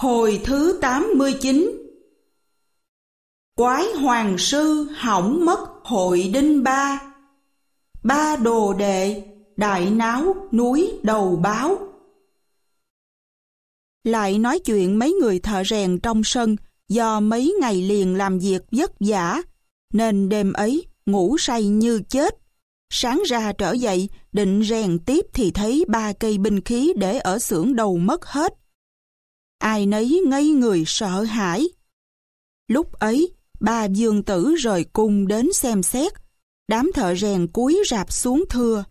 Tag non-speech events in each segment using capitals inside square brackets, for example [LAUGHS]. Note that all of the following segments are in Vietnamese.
Hồi thứ 89 Quái hoàng sư hỏng mất hội đinh ba Ba đồ đệ, đại náo núi đầu báo Lại nói chuyện mấy người thợ rèn trong sân Do mấy ngày liền làm việc vất vả Nên đêm ấy ngủ say như chết Sáng ra trở dậy định rèn tiếp thì thấy ba cây binh khí để ở xưởng đầu mất hết ai nấy ngây người sợ hãi. Lúc ấy, ba dương tử rời cung đến xem xét, đám thợ rèn cúi rạp xuống thưa.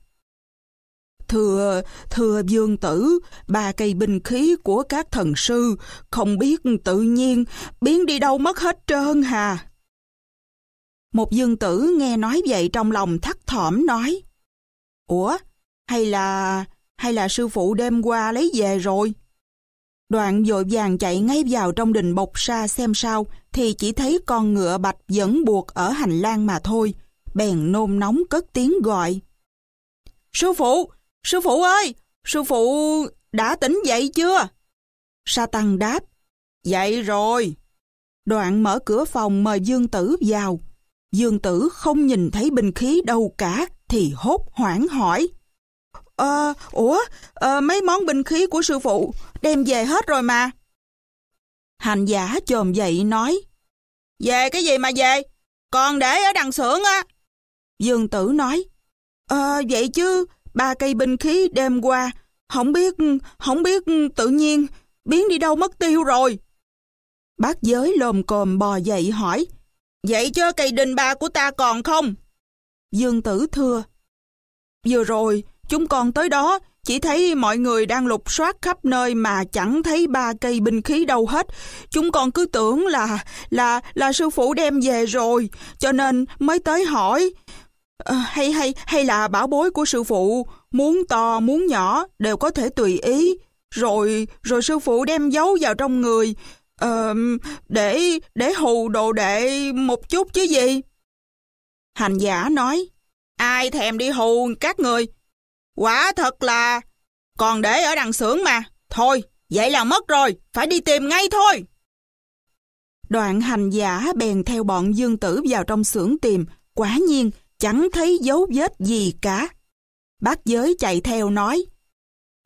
Thưa, thưa dương tử, ba cây binh khí của các thần sư, không biết tự nhiên biến đi đâu mất hết trơn hà. Một dương tử nghe nói vậy trong lòng thắt thỏm nói. Ủa, hay là, hay là sư phụ đêm qua lấy về rồi? Đoạn dội vàng chạy ngay vào trong đình bọc ra xem sao thì chỉ thấy con ngựa bạch vẫn buộc ở hành lang mà thôi. Bèn nôn nóng cất tiếng gọi. Sư phụ! Sư phụ ơi! Sư phụ đã tỉnh dậy chưa? Sa tăng đáp. Dậy rồi. Đoạn mở cửa phòng mời Dương Tử vào. Dương Tử không nhìn thấy binh khí đâu cả thì hốt hoảng hỏi. Ờ, ủa, ờ, mấy món binh khí của sư phụ đem về hết rồi mà. Hành giả chồm dậy nói. Về cái gì mà về? Còn để ở đằng xưởng á. Dương tử nói. Ờ, vậy chứ, ba cây binh khí đem qua, không biết, không biết tự nhiên biến đi đâu mất tiêu rồi. Bác giới lồm cồm bò dậy hỏi. Vậy chứ cây đinh ba của ta còn không? Dương tử thưa. Vừa rồi, Chúng con tới đó, chỉ thấy mọi người đang lục soát khắp nơi mà chẳng thấy ba cây binh khí đâu hết. Chúng con cứ tưởng là là là sư phụ đem về rồi, cho nên mới tới hỏi. À, hay hay hay là bảo bối của sư phụ, muốn to muốn nhỏ đều có thể tùy ý. Rồi rồi sư phụ đem giấu vào trong người, à, để để hù đồ đệ một chút chứ gì. Hành giả nói: Ai thèm đi hù các người, Quả thật là... Còn để ở đằng xưởng mà. Thôi, vậy là mất rồi. Phải đi tìm ngay thôi. Đoạn hành giả bèn theo bọn dương tử vào trong xưởng tìm. Quả nhiên, chẳng thấy dấu vết gì cả. Bác giới chạy theo nói.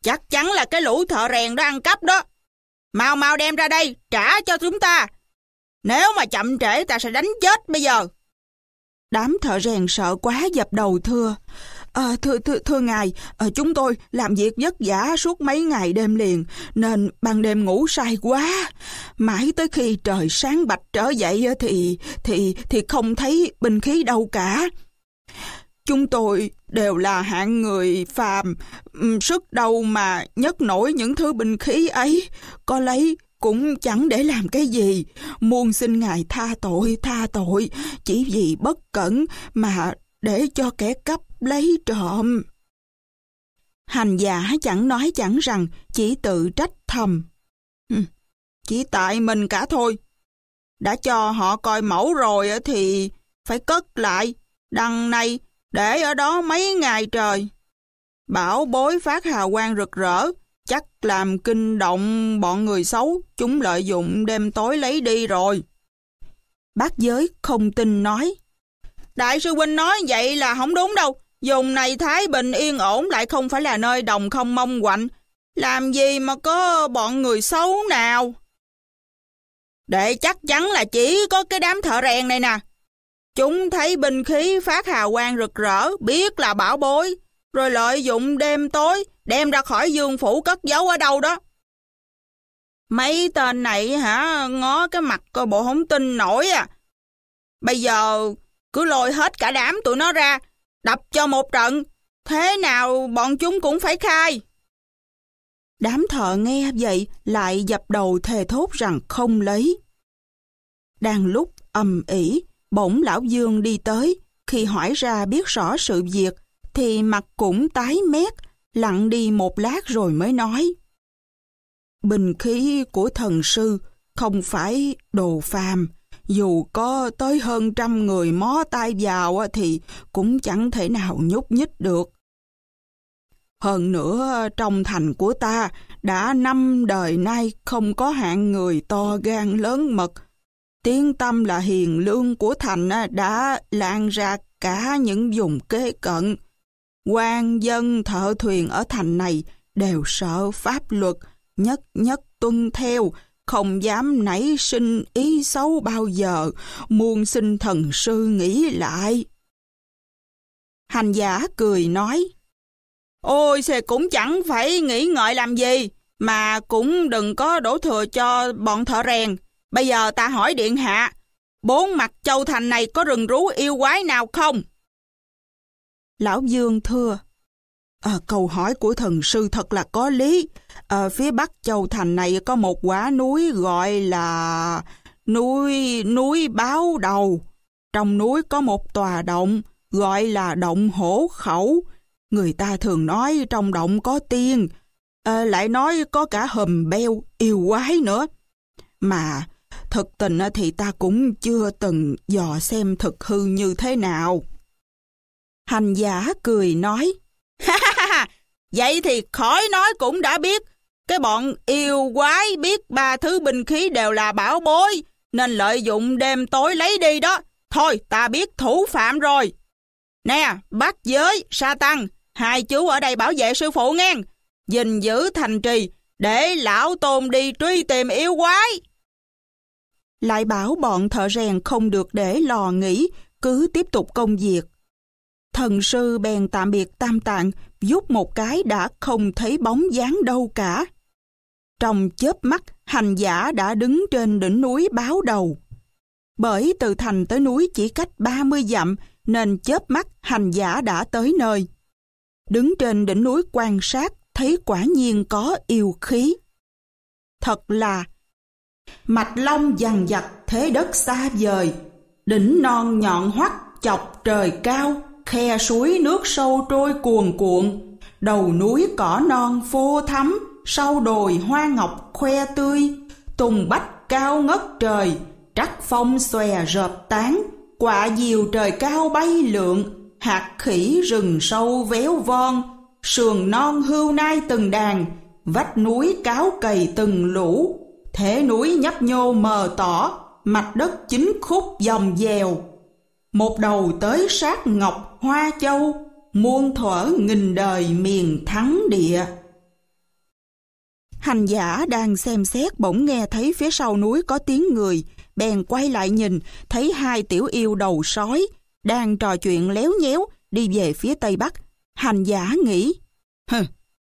Chắc chắn là cái lũ thợ rèn đó ăn cắp đó. Mau mau đem ra đây, trả cho chúng ta. Nếu mà chậm trễ ta sẽ đánh chết bây giờ. Đám thợ rèn sợ quá dập đầu thưa. À, thưa, thưa, thưa ngài, à, chúng tôi làm việc vất vả suốt mấy ngày đêm liền, nên ban đêm ngủ say quá. Mãi tới khi trời sáng bạch trở dậy thì thì thì không thấy binh khí đâu cả. Chúng tôi đều là hạng người phàm, sức đâu mà nhấc nổi những thứ binh khí ấy, có lấy cũng chẳng để làm cái gì. Muôn xin ngài tha tội, tha tội, chỉ vì bất cẩn mà để cho kẻ cấp lấy trộm. Hành giả chẳng nói chẳng rằng, chỉ tự trách thầm. Ừ, chỉ tại mình cả thôi. Đã cho họ coi mẫu rồi thì phải cất lại, đằng này để ở đó mấy ngày trời. Bảo bối phát hào quang rực rỡ, chắc làm kinh động bọn người xấu, chúng lợi dụng đêm tối lấy đi rồi. Bác giới không tin nói. Đại sư huynh nói vậy là không đúng đâu, Dùng này Thái Bình yên ổn lại không phải là nơi đồng không mong quạnh. Làm gì mà có bọn người xấu nào? Để chắc chắn là chỉ có cái đám thợ rèn này nè. Chúng thấy binh khí phát hào quang rực rỡ, biết là bảo bối, rồi lợi dụng đêm tối, đem ra khỏi dương phủ cất giấu ở đâu đó. Mấy tên này hả, ngó cái mặt coi bộ không tin nổi à. Bây giờ cứ lôi hết cả đám tụi nó ra, Đập cho một trận, thế nào bọn chúng cũng phải khai. Đám thợ nghe vậy lại dập đầu thề thốt rằng không lấy. Đang lúc ầm ỉ, bỗng lão Dương đi tới, khi hỏi ra biết rõ sự việc, thì mặt cũng tái mét, lặng đi một lát rồi mới nói. Bình khí của thần sư không phải đồ phàm, dù có tới hơn trăm người mó tay vào thì cũng chẳng thể nào nhúc nhích được. Hơn nữa trong thành của ta đã năm đời nay không có hạng người to gan lớn mật. Tiếng tâm là hiền lương của thành đã lan ra cả những vùng kế cận. quan dân thợ thuyền ở thành này đều sợ pháp luật, nhất nhất tuân theo, không dám nảy sinh ý xấu bao giờ, muôn xin thần sư nghĩ lại. Hành giả cười nói, Ôi xe cũng chẳng phải nghĩ ngợi làm gì, mà cũng đừng có đổ thừa cho bọn thợ rèn. Bây giờ ta hỏi điện hạ, bốn mặt châu thành này có rừng rú yêu quái nào không? Lão Dương thưa, À, câu hỏi của thần sư thật là có lý. À, phía bắc châu thành này có một quả núi gọi là núi núi báo đầu. Trong núi có một tòa động gọi là động hổ khẩu. Người ta thường nói trong động có tiên, à, lại nói có cả hầm beo, yêu quái nữa. Mà thực tình thì ta cũng chưa từng dò xem thực hư như thế nào. Hành giả cười nói, [LAUGHS] ha ha! Vậy thì khỏi nói cũng đã biết, cái bọn yêu quái biết ba thứ binh khí đều là bảo bối, nên lợi dụng đêm tối lấy đi đó. Thôi, ta biết thủ phạm rồi. Nè, bắt giới, sa tăng, hai chú ở đây bảo vệ sư phụ ngang gìn giữ thành trì, để lão tôn đi truy tìm yêu quái. Lại bảo bọn thợ rèn không được để lò nghỉ, cứ tiếp tục công việc thần sư bèn tạm biệt tam tạng, giúp một cái đã không thấy bóng dáng đâu cả. Trong chớp mắt, hành giả đã đứng trên đỉnh núi báo đầu. Bởi từ thành tới núi chỉ cách 30 dặm, nên chớp mắt hành giả đã tới nơi. Đứng trên đỉnh núi quan sát, thấy quả nhiên có yêu khí. Thật là Mạch long dằn dặt thế đất xa vời, đỉnh non nhọn hoắt chọc trời cao khe suối nước sâu trôi cuồn cuộn, đầu núi cỏ non phô thắm, sau đồi hoa ngọc khoe tươi, tùng bách cao ngất trời, trắc phong xòe rợp tán, quả diều trời cao bay lượn, hạt khỉ rừng sâu véo von, sườn non hưu nai từng đàn, vách núi cáo cầy từng lũ, thế núi nhấp nhô mờ tỏ, mạch đất chính khúc dòng dèo, một đầu tới sát ngọc hoa châu, muôn thuở nghìn đời miền thắng địa. Hành giả đang xem xét bỗng nghe thấy phía sau núi có tiếng người, bèn quay lại nhìn, thấy hai tiểu yêu đầu sói, đang trò chuyện léo nhéo, đi về phía tây bắc. Hành giả nghĩ, hừ,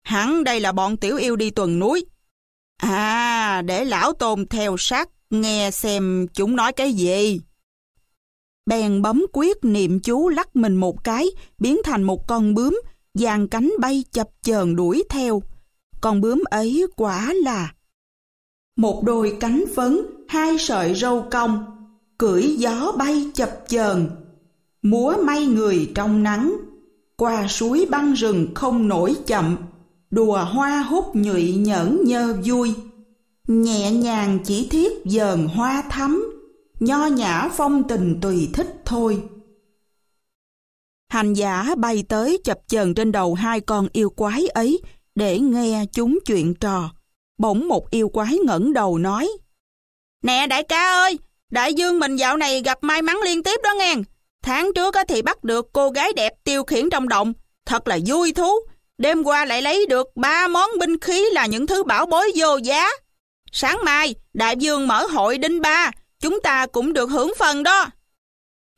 hẳn đây là bọn tiểu yêu đi tuần núi. À, để lão tôn theo sát, nghe xem chúng nói cái gì bèn bấm quyết niệm chú lắc mình một cái, biến thành một con bướm, dàn cánh bay chập chờn đuổi theo. Con bướm ấy quả là một đôi cánh phấn, hai sợi râu cong, cưỡi gió bay chập chờn, múa may người trong nắng, qua suối băng rừng không nổi chậm, đùa hoa hút nhụy nhẫn nhơ vui, nhẹ nhàng chỉ thiết dờn hoa thắm nho nhã phong tình tùy thích thôi. Hành giả bay tới chập chờn trên đầu hai con yêu quái ấy để nghe chúng chuyện trò. Bỗng một yêu quái ngẩng đầu nói Nè đại ca ơi, đại dương mình dạo này gặp may mắn liên tiếp đó nghe. Tháng trước thì bắt được cô gái đẹp tiêu khiển trong động, thật là vui thú. Đêm qua lại lấy được ba món binh khí là những thứ bảo bối vô giá. Sáng mai, đại dương mở hội đinh ba, chúng ta cũng được hưởng phần đó.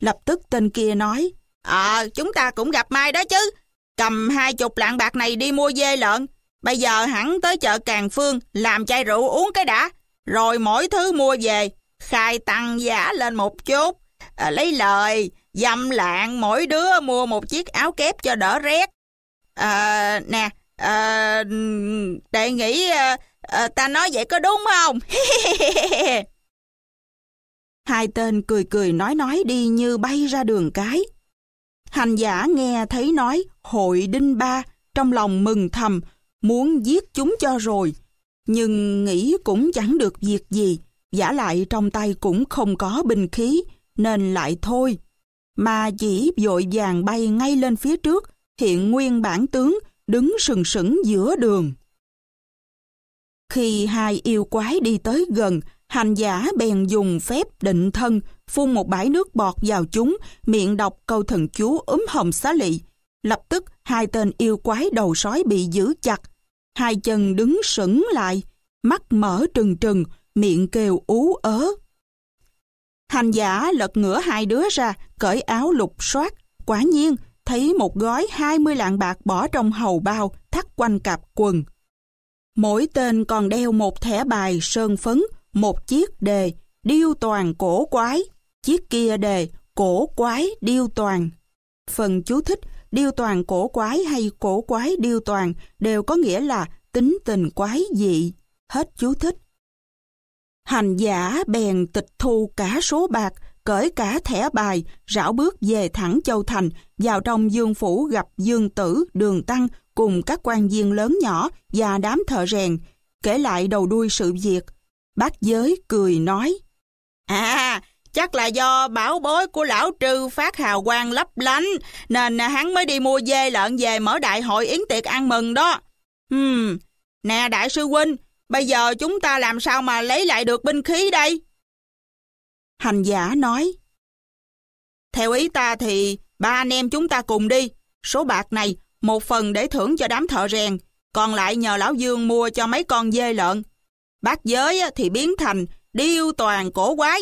Lập tức tên kia nói, Ờ, chúng ta cũng gặp mai đó chứ. Cầm hai chục lạng bạc này đi mua dê lợn. Bây giờ hẳn tới chợ Càng Phương làm chai rượu uống cái đã. Rồi mỗi thứ mua về, khai tăng giá lên một chút. À, lấy lời, dâm lạng mỗi đứa mua một chiếc áo kép cho đỡ rét. À, nè, à, ờ, đại nghĩ à, à, ta nói vậy có đúng không? [LAUGHS] Hai tên cười cười nói nói đi như bay ra đường cái. Hành giả nghe thấy nói hội đinh ba, trong lòng mừng thầm, muốn giết chúng cho rồi. Nhưng nghĩ cũng chẳng được việc gì, giả lại trong tay cũng không có binh khí, nên lại thôi. Mà chỉ vội vàng bay ngay lên phía trước, hiện nguyên bản tướng đứng sừng sững giữa đường. Khi hai yêu quái đi tới gần, Hành giả bèn dùng phép định thân, phun một bãi nước bọt vào chúng, miệng đọc câu thần chú ấm hồng xá lị. Lập tức hai tên yêu quái đầu sói bị giữ chặt. Hai chân đứng sững lại, mắt mở trừng trừng, miệng kêu ú ớ. Hành giả lật ngửa hai đứa ra, cởi áo lục soát. Quả nhiên, thấy một gói hai mươi lạng bạc bỏ trong hầu bao, thắt quanh cặp quần. Mỗi tên còn đeo một thẻ bài sơn phấn, một chiếc đề điêu toàn cổ quái, chiếc kia đề cổ quái điêu toàn. Phần chú thích điêu toàn cổ quái hay cổ quái điêu toàn đều có nghĩa là tính tình quái dị. Hết chú thích. Hành giả bèn tịch thu cả số bạc, cởi cả thẻ bài, rảo bước về thẳng Châu Thành, vào trong Dương Phủ gặp Dương Tử, Đường Tăng cùng các quan viên lớn nhỏ và đám thợ rèn, kể lại đầu đuôi sự việc. Bác giới cười nói, À, chắc là do bảo bối của lão trư phát hào quang lấp lánh, nên hắn mới đi mua dê lợn về mở đại hội yến tiệc ăn mừng đó. Hmm, nè đại sư huynh, bây giờ chúng ta làm sao mà lấy lại được binh khí đây? Hành giả nói, Theo ý ta thì ba anh em chúng ta cùng đi, số bạc này một phần để thưởng cho đám thợ rèn, còn lại nhờ lão Dương mua cho mấy con dê lợn, Bác giới thì biến thành điêu toàn cổ quái,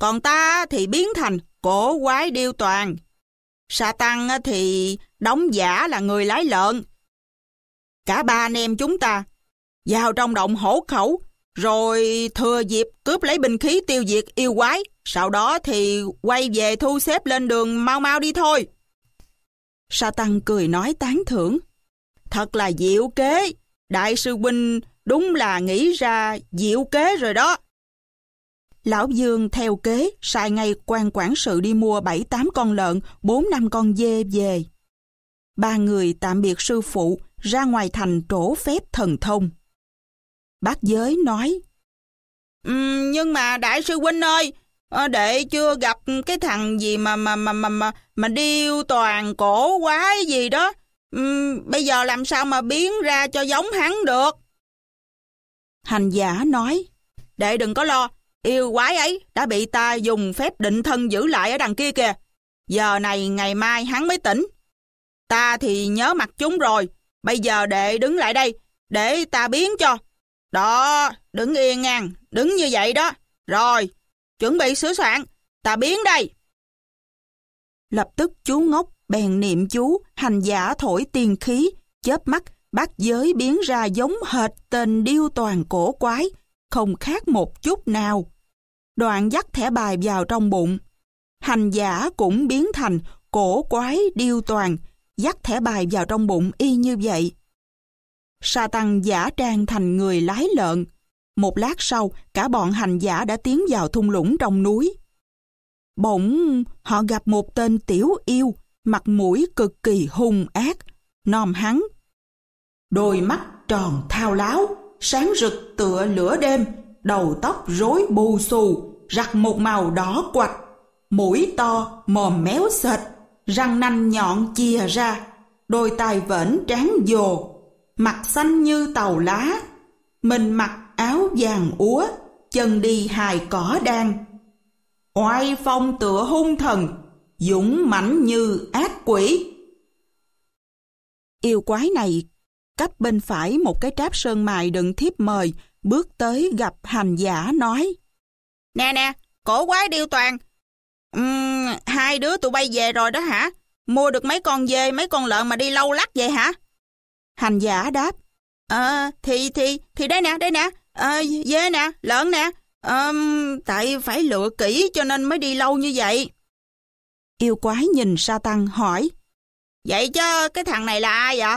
còn ta thì biến thành cổ quái điêu toàn. Satan thì đóng giả là người lái lợn. Cả ba anh em chúng ta vào trong động hổ khẩu, rồi thừa dịp cướp lấy binh khí tiêu diệt yêu quái, sau đó thì quay về thu xếp lên đường mau mau đi thôi. Satan cười nói tán thưởng. Thật là diệu kế, đại sư huynh Đúng là nghĩ ra diệu kế rồi đó. Lão Dương theo kế, sai ngay quan quản sự đi mua 7-8 con lợn, 4-5 con dê về. Ba người tạm biệt sư phụ, ra ngoài thành trổ phép thần thông. Bác giới nói, um, Nhưng mà đại sư huynh ơi, ờ, đệ chưa gặp cái thằng gì mà mà mà mà mà, mà điêu toàn cổ quái gì đó. Um, bây giờ làm sao mà biến ra cho giống hắn được? Hành giả nói, đệ đừng có lo, yêu quái ấy đã bị ta dùng phép định thân giữ lại ở đằng kia kìa. Giờ này ngày mai hắn mới tỉnh. Ta thì nhớ mặt chúng rồi, bây giờ đệ đứng lại đây, để ta biến cho. Đó, đứng yên ngang, đứng như vậy đó. Rồi, chuẩn bị sửa soạn, ta biến đây. Lập tức chú ngốc bèn niệm chú, hành giả thổi tiền khí, chớp mắt Bác giới biến ra giống hệt tên điêu toàn cổ quái, không khác một chút nào. Đoạn dắt thẻ bài vào trong bụng. Hành giả cũng biến thành cổ quái điêu toàn, dắt thẻ bài vào trong bụng y như vậy. Sa tăng giả trang thành người lái lợn. Một lát sau, cả bọn hành giả đã tiến vào thung lũng trong núi. Bỗng, họ gặp một tên tiểu yêu, mặt mũi cực kỳ hung ác. Nòm hắn đôi mắt tròn thao láo, sáng rực tựa lửa đêm, đầu tóc rối bù xù, rặt một màu đỏ quạch, mũi to, mồm méo sệt, răng nanh nhọn chìa ra, đôi tai vẫn tráng dồ, mặt xanh như tàu lá. Mình mặc áo vàng úa, chân đi hài cỏ đan. Oai phong tựa hung thần, dũng mãnh như ác quỷ. Yêu quái này Cách bên phải một cái tráp sơn mài đựng thiếp mời, bước tới gặp hành giả nói. Nè nè, cổ quái điêu toàn. Uhm, hai đứa tụi bay về rồi đó hả? Mua được mấy con dê, mấy con lợn mà đi lâu lắc vậy hả? Hành giả đáp. Ờ, thì, thì, thì đây nè, đây nè, à, dê nè, lợn nè. Um, tại phải lựa kỹ cho nên mới đi lâu như vậy. Yêu quái nhìn sa tăng hỏi. Vậy chứ cái thằng này là ai vậy?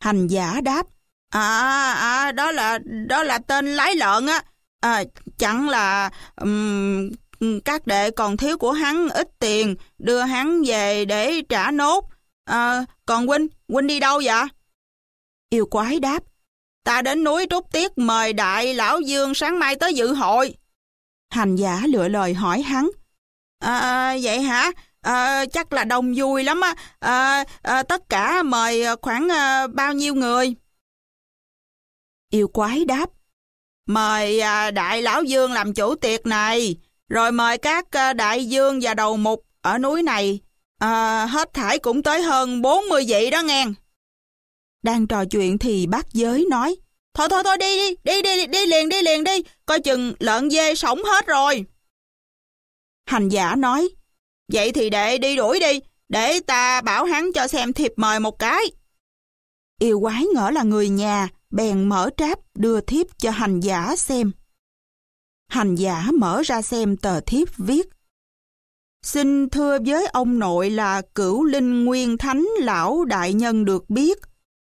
Hành giả đáp, à, à đó là đó là tên lái lợn á, à, chẳng là um, các đệ còn thiếu của hắn ít tiền, đưa hắn về để trả nốt. À, còn huynh, huynh đi đâu vậy? Yêu quái đáp, ta đến núi Trúc Tiết mời đại lão dương sáng mai tới dự hội. Hành giả lựa lời hỏi hắn, à, à vậy hả? à, chắc là đông vui lắm á. À, à, tất cả mời khoảng à, bao nhiêu người? Yêu quái đáp. Mời à, đại lão dương làm chủ tiệc này, rồi mời các à, đại dương và đầu mục ở núi này. À, hết thải cũng tới hơn 40 vị đó nghe. Đang trò chuyện thì bác giới nói. Thôi thôi thôi đi đi, đi đi, đi liền đi liền đi, coi chừng lợn dê sống hết rồi. Hành giả nói, Vậy thì đệ đi đuổi đi, để ta bảo hắn cho xem thiệp mời một cái. Yêu quái ngỡ là người nhà, bèn mở tráp đưa thiếp cho hành giả xem. Hành giả mở ra xem tờ thiếp viết. Xin thưa với ông nội là cửu linh nguyên thánh lão đại nhân được biết.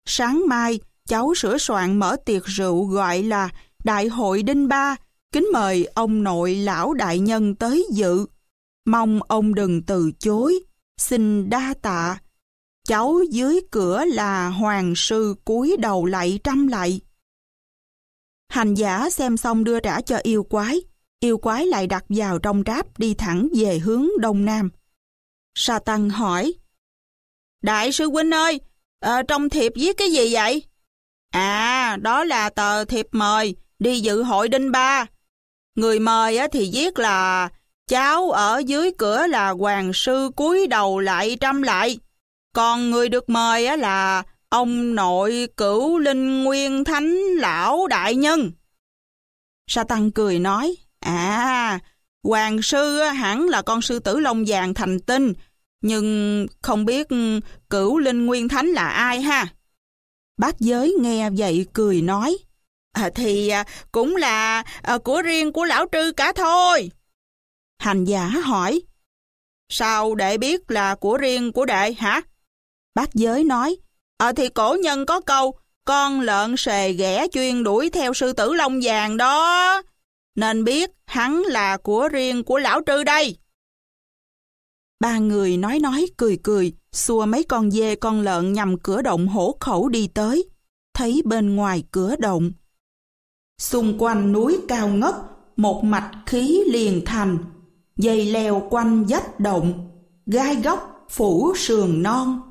Sáng mai, cháu sửa soạn mở tiệc rượu gọi là Đại hội Đinh Ba, kính mời ông nội lão đại nhân tới dự. Mong ông đừng từ chối, xin đa tạ. Cháu dưới cửa là hoàng sư cúi đầu lạy trăm lạy. Hành giả xem xong đưa trả cho yêu quái, yêu quái lại đặt vào trong ráp đi thẳng về hướng đông nam. Sa Tăng hỏi, Đại sư huynh ơi, à, trong thiệp viết cái gì vậy? À, đó là tờ thiệp mời đi dự hội đinh ba. Người mời thì viết là Cháu ở dưới cửa là hoàng sư cúi đầu lại trăm lại. Còn người được mời là ông nội cửu linh nguyên thánh lão đại nhân. Sa Tăng cười nói, À, hoàng sư hẳn là con sư tử lông vàng thành tinh, nhưng không biết cửu linh nguyên thánh là ai ha. Bác giới nghe vậy cười nói, à, Thì à, cũng là à, của riêng của lão trư cả thôi. Hành giả hỏi. Sao đệ biết là của riêng của đệ hả? Bác giới nói. Ờ thì cổ nhân có câu, con lợn sề ghẻ chuyên đuổi theo sư tử lông vàng đó. Nên biết hắn là của riêng của lão trư đây. Ba người nói nói cười cười, xua mấy con dê con lợn nhằm cửa động hổ khẩu đi tới. Thấy bên ngoài cửa động. Xung quanh núi cao ngất, một mạch khí liền thành dây leo quanh dách động, gai góc phủ sườn non.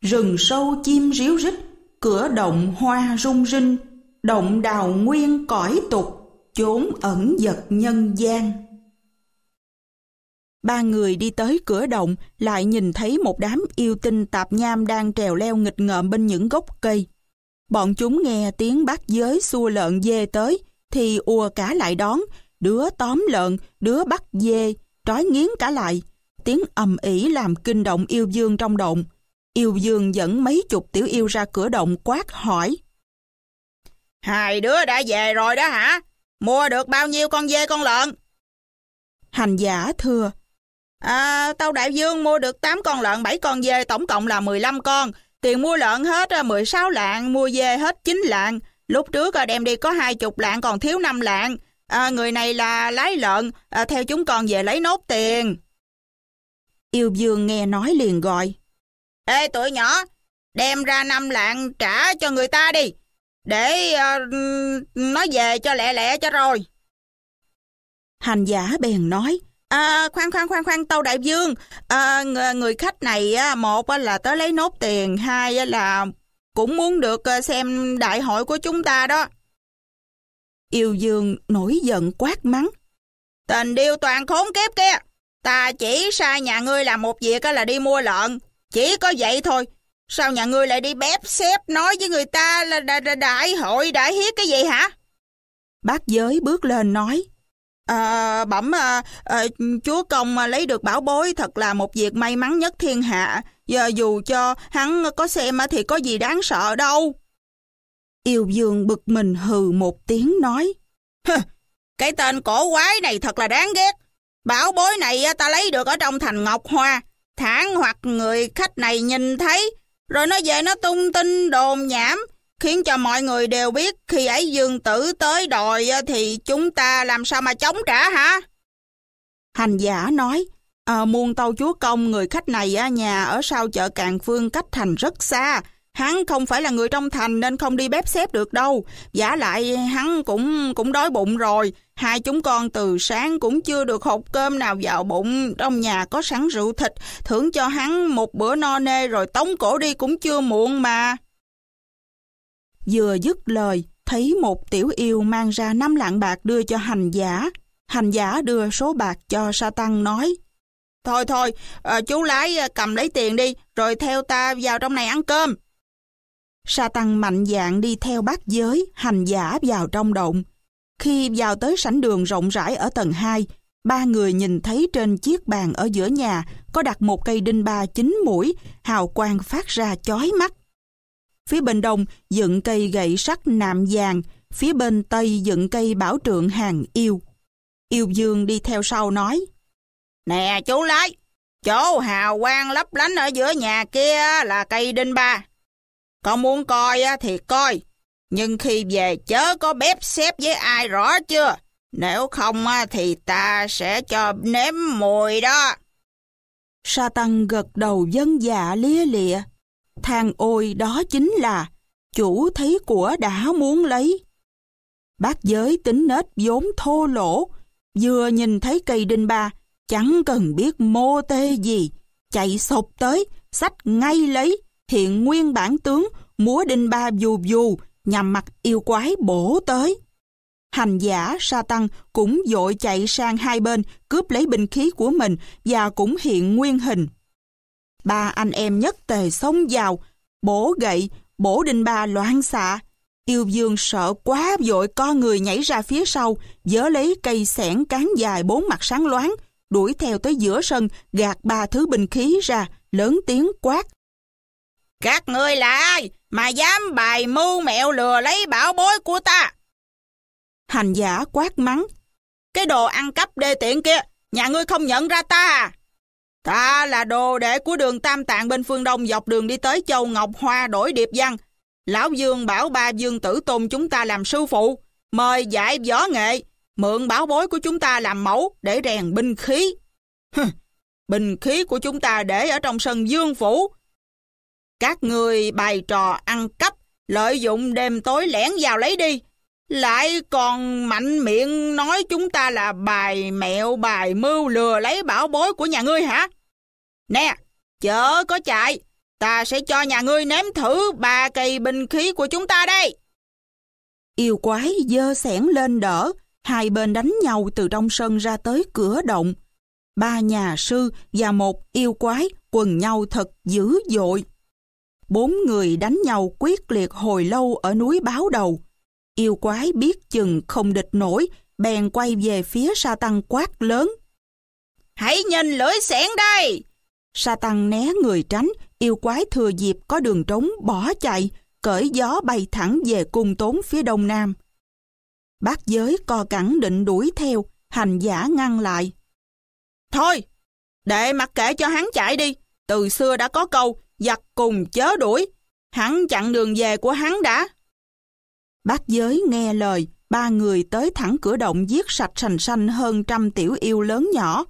Rừng sâu chim ríu rít, cửa động hoa rung rinh, động đào nguyên cõi tục, chốn ẩn giật nhân gian. Ba người đi tới cửa động lại nhìn thấy một đám yêu tinh tạp nham đang trèo leo nghịch ngợm bên những gốc cây. Bọn chúng nghe tiếng bát giới xua lợn dê tới thì ùa cả lại đón, đứa tóm lợn, đứa bắt dê, trói nghiến cả lại. Tiếng ầm ỉ làm kinh động yêu dương trong động. Yêu dương dẫn mấy chục tiểu yêu ra cửa động quát hỏi. Hai đứa đã về rồi đó hả? Mua được bao nhiêu con dê con lợn? Hành giả thưa. À, tao đại dương mua được 8 con lợn, 7 con dê, tổng cộng là 15 con. Tiền mua lợn hết 16 à, lạng, mua dê hết 9 lạng. Lúc trước à, đem đi có 20 lạng còn thiếu 5 lạng à, người này là lái lợn, à, theo chúng con về lấy nốt tiền. Yêu Dương nghe nói liền gọi. Ê tụi nhỏ, đem ra năm lạng trả cho người ta đi, để à, nó về cho lẹ lẹ cho rồi. Hành giả bèn nói, à, khoan khoan khoan khoan tâu đại dương, à, người, người khách này một là tới lấy nốt tiền, hai là cũng muốn được ờ, xem đại hội của chúng ta đó. Yêu Dương nổi giận quát mắng. Tình điêu toàn khốn kiếp kia. Ta chỉ sai nhà ngươi làm một việc là đi mua lợn. Chỉ có vậy thôi. Sao nhà ngươi lại đi bếp xếp nói với người ta là đ- đ- đại hội đại hiết cái gì hả? Bác giới bước lên nói. À, bẩm à, à, chúa công à, lấy được bảo bối thật là một việc may mắn nhất thiên hạ. Giờ dù cho hắn có xem thì có gì đáng sợ đâu. Yêu dương bực mình hừ một tiếng nói. cái tên cổ quái này thật là đáng ghét. Bảo bối này ta lấy được ở trong thành Ngọc Hoa. Thản hoặc người khách này nhìn thấy, rồi nó về nó tung tin đồn nhảm, khiến cho mọi người đều biết khi ấy dương tử tới đòi thì chúng ta làm sao mà chống trả hả? Hành giả nói, à, muôn tàu chúa công người khách này nhà ở sau chợ Càng Phương cách thành rất xa, Hắn không phải là người trong thành nên không đi bếp xếp được đâu. Giả lại hắn cũng cũng đói bụng rồi. Hai chúng con từ sáng cũng chưa được hột cơm nào vào bụng. Trong nhà có sẵn rượu thịt. Thưởng cho hắn một bữa no nê rồi tống cổ đi cũng chưa muộn mà. Vừa dứt lời, thấy một tiểu yêu mang ra năm lạng bạc đưa cho hành giả. Hành giả đưa số bạc cho sa tăng nói. Thôi thôi, ờ, chú lái ờ, cầm lấy tiền đi, rồi theo ta vào trong này ăn cơm. Sa tăng mạnh dạng đi theo bát giới, hành giả vào trong động. Khi vào tới sảnh đường rộng rãi ở tầng 2, ba người nhìn thấy trên chiếc bàn ở giữa nhà có đặt một cây đinh ba chín mũi, hào quang phát ra chói mắt. Phía bên đông dựng cây gậy sắt nạm vàng, phía bên tây dựng cây bảo trượng hàng yêu. Yêu dương đi theo sau nói, Nè chú lái, chỗ hào quang lấp lánh ở giữa nhà kia là cây đinh ba. Con muốn coi á, thì coi. Nhưng khi về chớ có bếp xếp với ai rõ chưa? Nếu không á, thì ta sẽ cho nếm mùi đó. Sa tăng gật đầu dân dạ lia lịa. Thang ôi đó chính là chủ thấy của đã muốn lấy. Bác giới tính nết vốn thô lỗ, vừa nhìn thấy cây đinh ba, chẳng cần biết mô tê gì, chạy sụp tới, sách ngay lấy, hiện nguyên bản tướng múa đinh ba dù dù nhằm mặt yêu quái bổ tới. Hành giả sa tăng cũng dội chạy sang hai bên cướp lấy binh khí của mình và cũng hiện nguyên hình. Ba anh em nhất tề xông vào, bổ gậy, bổ đinh ba loạn xạ. Yêu dương sợ quá dội co người nhảy ra phía sau, dớ lấy cây sẻn cán dài bốn mặt sáng loáng, đuổi theo tới giữa sân gạt ba thứ binh khí ra, lớn tiếng quát. Các ngươi là ai mà dám bày mưu mẹo lừa lấy bảo bối của ta? Hành giả quát mắng. Cái đồ ăn cắp đê tiện kia, nhà ngươi không nhận ra ta à? Ta là đồ đệ của đường Tam Tạng bên phương Đông dọc đường đi tới Châu Ngọc Hoa đổi điệp văn. Lão Dương bảo ba Dương tử tôn chúng ta làm sư phụ, mời dạy võ nghệ, mượn bảo bối của chúng ta làm mẫu để rèn binh khí. Hừ, binh khí của chúng ta để ở trong sân Dương Phủ, các người bày trò ăn cắp, lợi dụng đêm tối lẻn vào lấy đi. Lại còn mạnh miệng nói chúng ta là bài mẹo bài mưu lừa lấy bảo bối của nhà ngươi hả? Nè, chớ có chạy, ta sẽ cho nhà ngươi nếm thử ba cây binh khí của chúng ta đây. Yêu quái dơ sẻn lên đỡ, hai bên đánh nhau từ trong sân ra tới cửa động. Ba nhà sư và một yêu quái quần nhau thật dữ dội. Bốn người đánh nhau quyết liệt hồi lâu ở núi báo đầu. Yêu quái biết chừng không địch nổi, bèn quay về phía sa tăng quát lớn. Hãy nhìn lưỡi xẻng đây! Sa tăng né người tránh, yêu quái thừa dịp có đường trống bỏ chạy, cởi gió bay thẳng về cung tốn phía đông nam. Bác giới co cẳng định đuổi theo, hành giả ngăn lại. Thôi, để mặc kệ cho hắn chạy đi. Từ xưa đã có câu, giặc cùng chớ đuổi, hắn chặn đường về của hắn đã. Bác giới nghe lời, ba người tới thẳng cửa động giết sạch sành sanh hơn trăm tiểu yêu lớn nhỏ.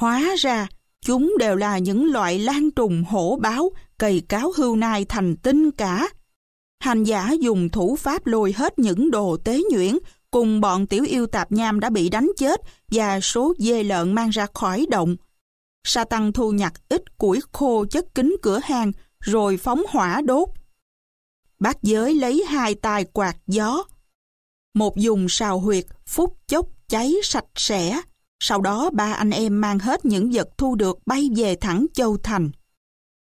Hóa ra, chúng đều là những loại lan trùng hổ báo, cầy cáo hưu nai thành tinh cả. Hành giả dùng thủ pháp lôi hết những đồ tế nhuyễn, cùng bọn tiểu yêu tạp nham đã bị đánh chết và số dê lợn mang ra khỏi động sa tăng thu nhặt ít củi khô chất kính cửa hàng rồi phóng hỏa đốt. Bác giới lấy hai tay quạt gió. Một dùng sào huyệt phút chốc cháy sạch sẽ. Sau đó ba anh em mang hết những vật thu được bay về thẳng Châu Thành.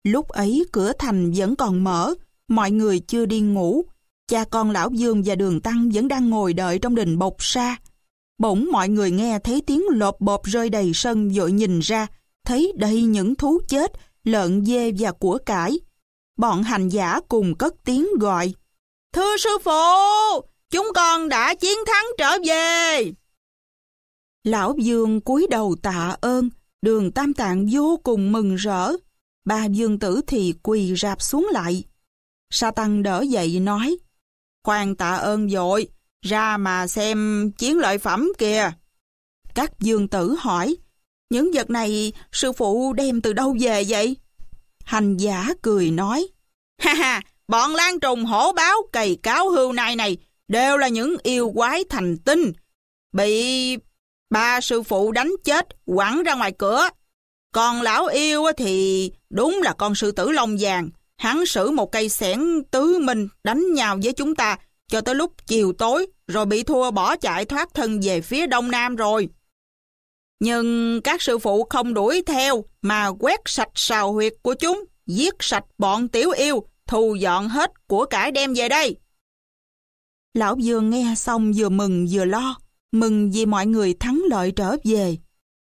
Lúc ấy cửa thành vẫn còn mở, mọi người chưa đi ngủ. Cha con Lão Dương và Đường Tăng vẫn đang ngồi đợi trong đình bột sa. Bỗng mọi người nghe thấy tiếng lộp bộp rơi đầy sân dội nhìn ra, thấy đầy những thú chết, lợn dê và của cải. Bọn hành giả cùng cất tiếng gọi. Thưa sư phụ, chúng con đã chiến thắng trở về. Lão Dương cúi đầu tạ ơn, đường tam tạng vô cùng mừng rỡ. Ba dương tử thì quỳ rạp xuống lại. Sa Tăng đỡ dậy nói, khoan tạ ơn dội, ra mà xem chiến lợi phẩm kìa. Các dương tử hỏi, những vật này sư phụ đem từ đâu về vậy? Hành giả cười nói. Ha ha, bọn lan trùng hổ báo cày cáo hưu nai này đều là những yêu quái thành tinh. Bị ba sư phụ đánh chết, quẳng ra ngoài cửa. Còn lão yêu thì đúng là con sư tử lông vàng. Hắn sử một cây sẻn tứ minh đánh nhau với chúng ta cho tới lúc chiều tối rồi bị thua bỏ chạy thoát thân về phía đông nam rồi. Nhưng các sư phụ không đuổi theo mà quét sạch sào huyệt của chúng, giết sạch bọn tiểu yêu, thu dọn hết của cải đem về đây. Lão vừa nghe xong vừa mừng vừa lo, mừng vì mọi người thắng lợi trở về,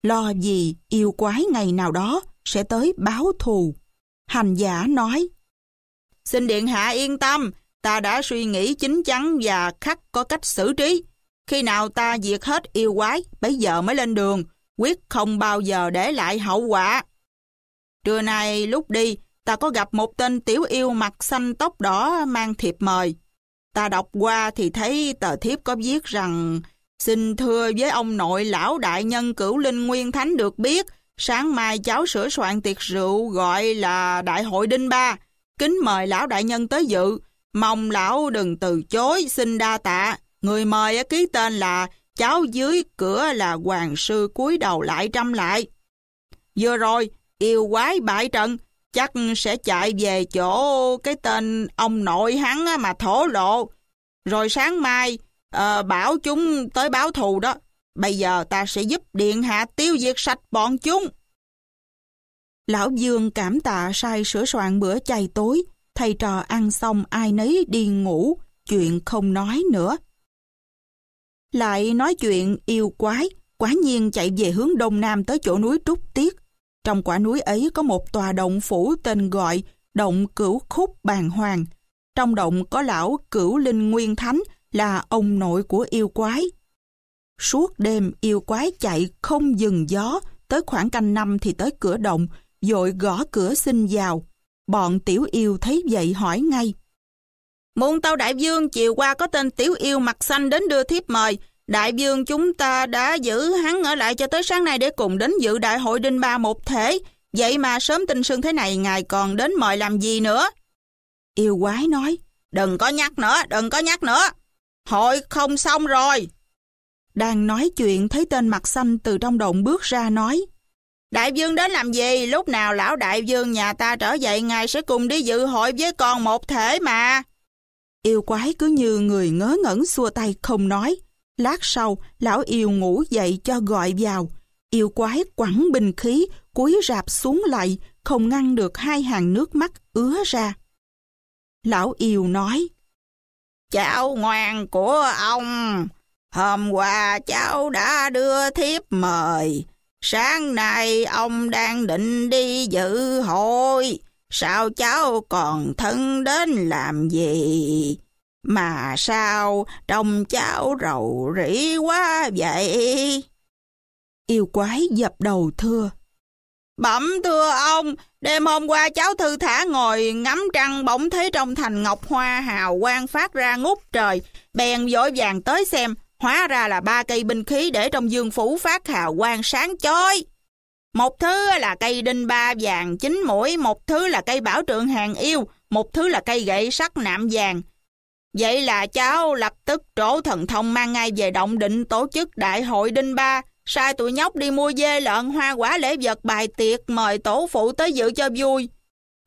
lo vì yêu quái ngày nào đó sẽ tới báo thù. Hành giả nói, Xin Điện Hạ yên tâm, ta đã suy nghĩ chính chắn và khắc có cách xử trí. Khi nào ta diệt hết yêu quái, bấy giờ mới lên đường quyết không bao giờ để lại hậu quả. Trưa nay lúc đi, ta có gặp một tên tiểu yêu mặt xanh tóc đỏ mang thiệp mời. Ta đọc qua thì thấy tờ thiếp có viết rằng Xin thưa với ông nội lão đại nhân cửu linh nguyên thánh được biết sáng mai cháu sửa soạn tiệc rượu gọi là đại hội đinh ba. Kính mời lão đại nhân tới dự. Mong lão đừng từ chối, xin đa tạ. Người mời ký tên là cháu dưới cửa là hoàng sư cúi đầu lại trăm lại. Vừa rồi, yêu quái bại trận, chắc sẽ chạy về chỗ cái tên ông nội hắn mà thổ lộ. Rồi sáng mai, à, bảo chúng tới báo thù đó. Bây giờ ta sẽ giúp Điện Hạ tiêu diệt sạch bọn chúng. Lão Dương cảm tạ sai sửa soạn bữa chay tối, thầy trò ăn xong ai nấy đi ngủ, chuyện không nói nữa. Lại nói chuyện yêu quái, quả nhiên chạy về hướng đông nam tới chỗ núi Trúc Tiết. Trong quả núi ấy có một tòa động phủ tên gọi Động Cửu Khúc Bàn Hoàng. Trong động có lão Cửu Linh Nguyên Thánh là ông nội của yêu quái. Suốt đêm yêu quái chạy không dừng gió, tới khoảng canh năm thì tới cửa động, vội gõ cửa xin vào. Bọn tiểu yêu thấy vậy hỏi ngay. Muôn tàu đại dương chiều qua có tên tiểu yêu mặt xanh đến đưa thiếp mời. Đại dương chúng ta đã giữ hắn ở lại cho tới sáng nay để cùng đến dự đại hội đinh ba một thể. Vậy mà sớm tin sương thế này ngài còn đến mời làm gì nữa? Yêu quái nói, đừng có nhắc nữa, đừng có nhắc nữa. Hội không xong rồi. Đang nói chuyện thấy tên mặt xanh từ trong động bước ra nói. Đại dương đến làm gì? Lúc nào lão đại dương nhà ta trở dậy ngài sẽ cùng đi dự hội với con một thể mà. Yêu quái cứ như người ngớ ngẩn xua tay không nói. Lát sau, lão yêu ngủ dậy cho gọi vào. Yêu quái quẳng bình khí, cúi rạp xuống lại, không ngăn được hai hàng nước mắt ứa ra. Lão yêu nói, Cháu ngoan của ông, hôm qua cháu đã đưa thiếp mời. Sáng nay ông đang định đi dự hội Sao cháu còn thân đến làm gì? Mà sao trông cháu rầu rĩ quá vậy? Yêu quái dập đầu thưa. Bẩm thưa ông, đêm hôm qua cháu thư thả ngồi ngắm trăng bỗng thấy trong thành ngọc hoa hào quang phát ra ngút trời. Bèn vội vàng tới xem, hóa ra là ba cây binh khí để trong dương phủ phát hào quang sáng chói. Một thứ là cây đinh ba vàng chín mũi, một thứ là cây bảo trượng hàng yêu, một thứ là cây gậy sắt nạm vàng. Vậy là cháu lập tức trổ thần thông mang ngay về động định tổ chức đại hội đinh ba, sai tụi nhóc đi mua dê lợn hoa quả lễ vật bài tiệc mời tổ phụ tới dự cho vui.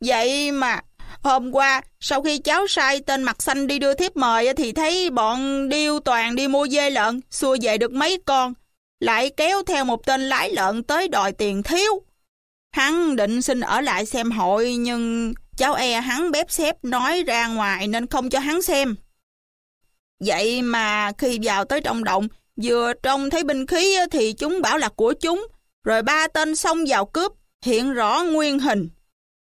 Vậy mà hôm qua sau khi cháu sai tên mặt xanh đi đưa thiếp mời thì thấy bọn điêu toàn đi mua dê lợn, xua về được mấy con lại kéo theo một tên lái lợn tới đòi tiền thiếu. Hắn định xin ở lại xem hội nhưng cháu e hắn bếp xếp nói ra ngoài nên không cho hắn xem. Vậy mà khi vào tới trong động, vừa trông thấy binh khí thì chúng bảo là của chúng, rồi ba tên xông vào cướp, hiện rõ nguyên hình.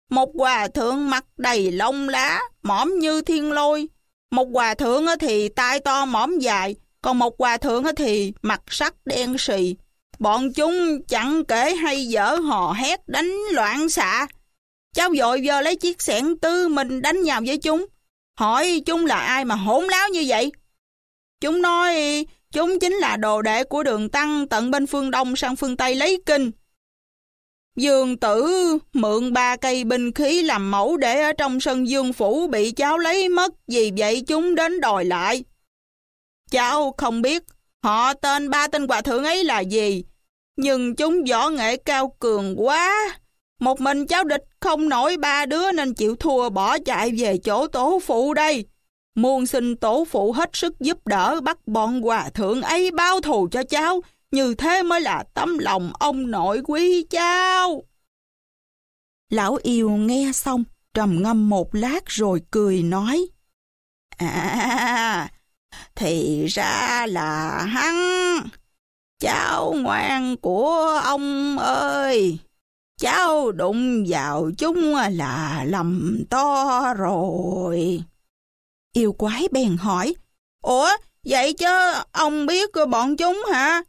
Một hòa thượng mặt đầy lông lá, mõm như thiên lôi. Một hòa thượng thì tai to mõm dài, còn một hòa thượng thì mặt sắt đen sì. Bọn chúng chẳng kể hay dở hò hét đánh loạn xạ. Cháu vội vơ lấy chiếc sẻn tư mình đánh nhào với chúng. Hỏi chúng là ai mà hỗn láo như vậy? Chúng nói chúng chính là đồ đệ của đường Tăng tận bên phương Đông sang phương Tây lấy kinh. Dương tử mượn ba cây binh khí làm mẫu để ở trong sân dương phủ bị cháu lấy mất vì vậy chúng đến đòi lại. Cháu không biết họ tên ba tên hòa thượng ấy là gì, nhưng chúng võ nghệ cao cường quá. Một mình cháu địch không nổi ba đứa nên chịu thua bỏ chạy về chỗ tổ phụ đây. Muôn xin tổ phụ hết sức giúp đỡ bắt bọn hòa thượng ấy báo thù cho cháu, như thế mới là tấm lòng ông nội quý cháu. Lão yêu nghe xong, trầm ngâm một lát rồi cười nói. À, thì ra là hắn, cháu ngoan của ông ơi, cháu đụng vào chúng là lầm to rồi. Yêu quái bèn hỏi, Ủa, vậy chứ ông biết bọn chúng hả?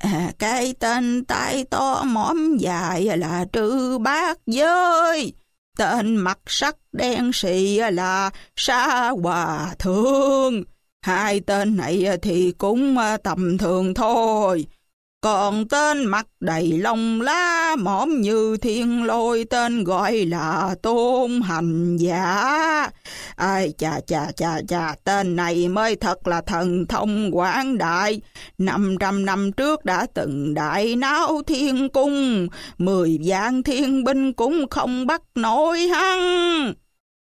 À, cái tên tay to mõm dài là trư Bát giới tên mặt sắt đen sì là Sa Hòa Thương Hai tên này thì cũng à, tầm thường thôi. Còn tên mặt đầy lông lá mõm như thiên lôi tên gọi là tôn hành giả. Ai chà chà chà chà tên này mới thật là thần thông quảng đại. năm trăm năm trước đã từng đại náo thiên cung. Mười vạn thiên binh cũng không bắt nổi hăng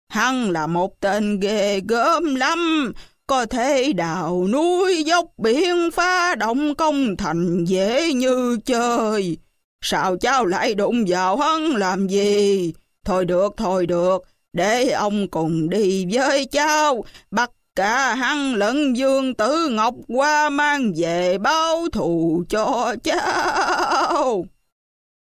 hăng là một tên ghê gớm lắm có thể đào núi dốc biển phá động công thành dễ như chơi. Sao cháu lại đụng vào hắn làm gì? Thôi được, thôi được, để ông cùng đi với cháu, bắt cả hắn lẫn dương tử ngọc qua mang về báo thù cho cháu.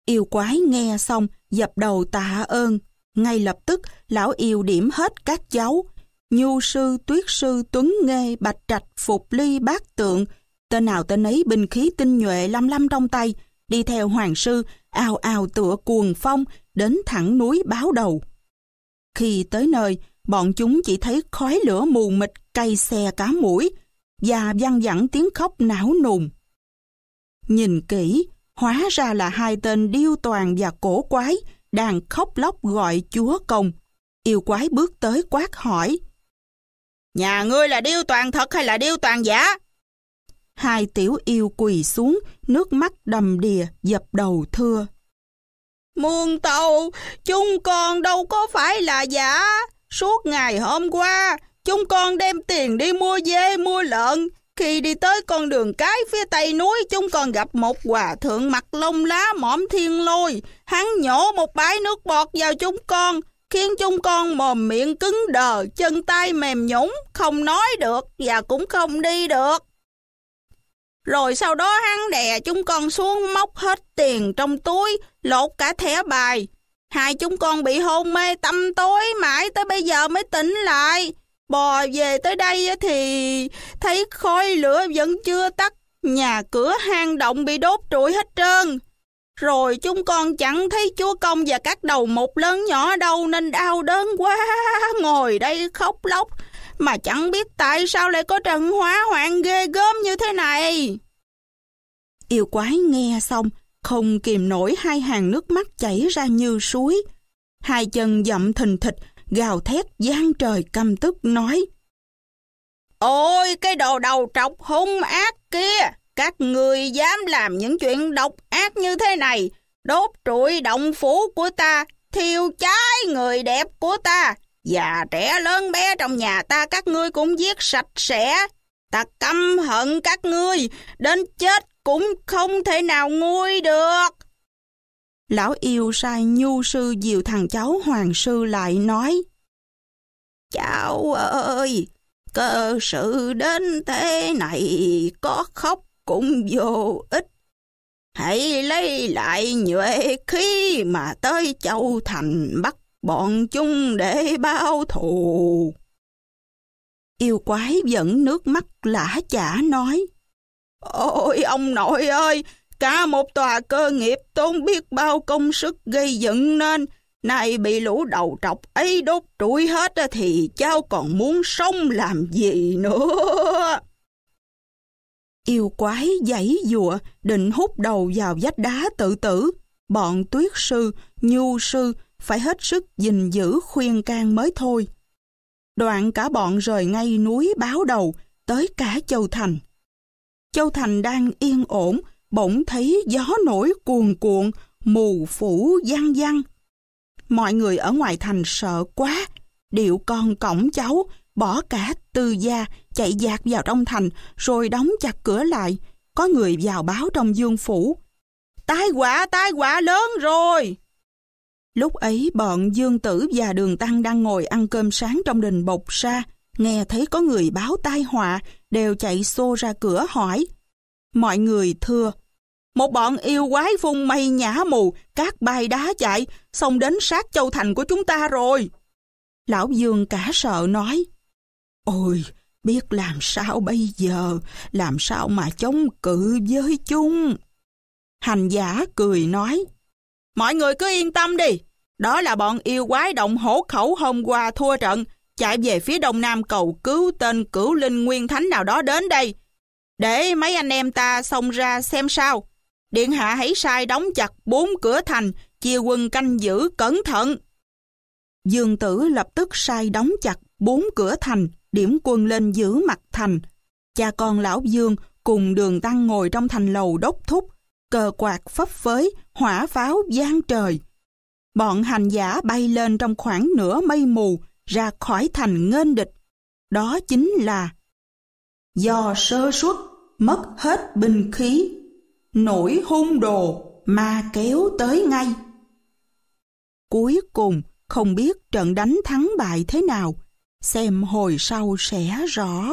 Yêu quái nghe xong, dập đầu tạ ơn. Ngay lập tức, lão yêu điểm hết các cháu, nhu sư, tuyết sư, tuấn nghê, bạch trạch, phục ly, bát tượng, tên nào tên ấy binh khí tinh nhuệ lăm lăm trong tay, đi theo hoàng sư, ào ào tựa cuồng phong, đến thẳng núi báo đầu. Khi tới nơi, bọn chúng chỉ thấy khói lửa mù mịt cây xe cá mũi và văng vẳng tiếng khóc não nùng. Nhìn kỹ, hóa ra là hai tên điêu toàn và cổ quái đang khóc lóc gọi chúa công. Yêu quái bước tới quát hỏi, Nhà ngươi là điêu toàn thật hay là điêu toàn giả? Hai tiểu yêu quỳ xuống, nước mắt đầm đìa, dập đầu thưa. Muôn tàu, chúng con đâu có phải là giả. Suốt ngày hôm qua, chúng con đem tiền đi mua dê, mua lợn. Khi đi tới con đường cái phía tây núi, chúng con gặp một hòa thượng mặt lông lá mõm thiên lôi. Hắn nhổ một bãi nước bọt vào chúng con, khiến chúng con mồm miệng cứng đờ, chân tay mềm nhũng, không nói được và cũng không đi được. Rồi sau đó hắn đè chúng con xuống móc hết tiền trong túi, lột cả thẻ bài. Hai chúng con bị hôn mê tâm tối mãi tới bây giờ mới tỉnh lại. Bò về tới đây thì thấy khói lửa vẫn chưa tắt, nhà cửa hang động bị đốt trụi hết trơn. Rồi chúng con chẳng thấy chúa công và các đầu mục lớn nhỏ đâu nên đau đớn quá, ngồi đây khóc lóc. Mà chẳng biết tại sao lại có trận hóa hoạn ghê gớm như thế này. Yêu quái nghe xong, không kìm nổi hai hàng nước mắt chảy ra như suối. Hai chân dậm thình thịch, gào thét gian trời căm tức nói. Ôi cái đồ đầu trọc hung ác kia! Các ngươi dám làm những chuyện độc ác như thế này, đốt trụi động phủ của ta, thiêu cháy người đẹp của ta, già trẻ lớn bé trong nhà ta các ngươi cũng giết sạch sẽ. Ta căm hận các ngươi, đến chết cũng không thể nào nguôi được. Lão yêu sai nhu sư dìu thằng cháu hoàng sư lại nói. Cháu ơi, cơ sự đến thế này có khóc cũng vô ích. Hãy lấy lại nhuệ khí mà tới châu thành bắt bọn chúng để báo thù. Yêu quái vẫn nước mắt lã chả nói. Ôi ông nội ơi, cả một tòa cơ nghiệp tốn biết bao công sức gây dựng nên, nay bị lũ đầu trọc ấy đốt trụi hết thì cháu còn muốn sống làm gì nữa. Yêu quái giãy dụa, định hút đầu vào vách đá tự tử. Bọn tuyết sư, nhu sư phải hết sức gìn giữ khuyên can mới thôi. Đoạn cả bọn rời ngay núi báo đầu, tới cả Châu Thành. Châu Thành đang yên ổn, bỗng thấy gió nổi cuồn cuộn, mù phủ giăng giăng. Mọi người ở ngoài thành sợ quá, điệu con cổng cháu, bỏ cả từ gia chạy dạt vào trong thành rồi đóng chặt cửa lại. Có người vào báo trong dương phủ. Tai họa, tai họa lớn rồi! Lúc ấy bọn Dương Tử và Đường Tăng đang ngồi ăn cơm sáng trong đình bộc sa nghe thấy có người báo tai họa, đều chạy xô ra cửa hỏi. Mọi người thưa, một bọn yêu quái phun mây nhã mù, các bay đá chạy, xông đến sát châu thành của chúng ta rồi. Lão Dương cả sợ nói, Ôi, biết làm sao bây giờ, làm sao mà chống cự với chúng. Hành giả cười nói, mọi người cứ yên tâm đi, đó là bọn yêu quái động hổ khẩu hôm qua thua trận, chạy về phía đông nam cầu cứu tên cửu linh nguyên thánh nào đó đến đây, để mấy anh em ta xông ra xem sao. Điện hạ hãy sai đóng chặt bốn cửa thành, chia quân canh giữ cẩn thận. Dương tử lập tức sai đóng chặt bốn cửa thành, điểm quân lên giữ mặt thành. Cha con lão Dương cùng đường tăng ngồi trong thành lầu đốc thúc, cờ quạt phấp phới, hỏa pháo gian trời. Bọn hành giả bay lên trong khoảng nửa mây mù, ra khỏi thành ngên địch. Đó chính là Do sơ suất, mất hết binh khí, nổi hung đồ mà kéo tới ngay. Cuối cùng, không biết trận đánh thắng bại thế nào, xem hồi sau sẽ rõ.